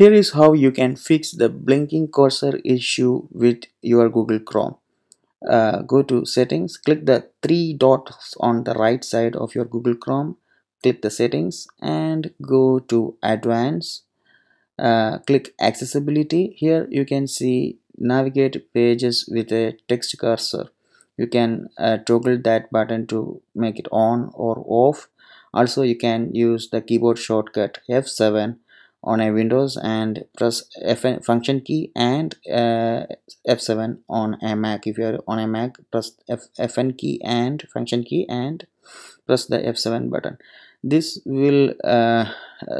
Here is how you can fix the blinking cursor issue with your Google Chrome. Uh, go to settings, click the three dots on the right side of your Google Chrome, click the settings and go to advanced. Uh, click accessibility. Here you can see navigate pages with a text cursor. You can uh, toggle that button to make it on or off. Also you can use the keyboard shortcut F7 on a Windows and press F function key and uh, F7 on a Mac. If you are on a Mac, press F Fn key and function key and press the F7 button. This will uh,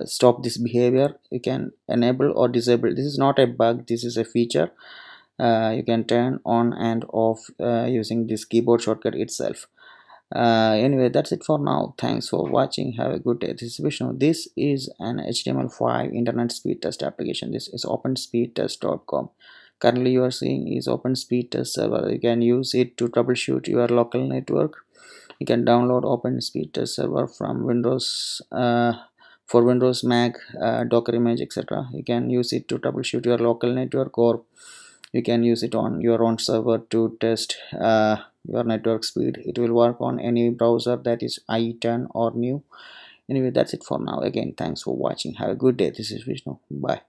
stop this behavior. You can enable or disable. This is not a bug. This is a feature. Uh, you can turn on and off uh, using this keyboard shortcut itself uh, anyway that's it for now thanks for watching have a good day this is Vishnu this is an HTML5 internet speed test application this is openspeedtest.com currently you are seeing is speed test server you can use it to troubleshoot your local network you can download speed test server from Windows uh, for Windows Mac uh, Docker image etc you can use it to troubleshoot your local network or you can use it on your own server to test uh, your network speed it will work on any browser that is i10 or new anyway that's it for now again thanks for watching have a good day this is Vishnu bye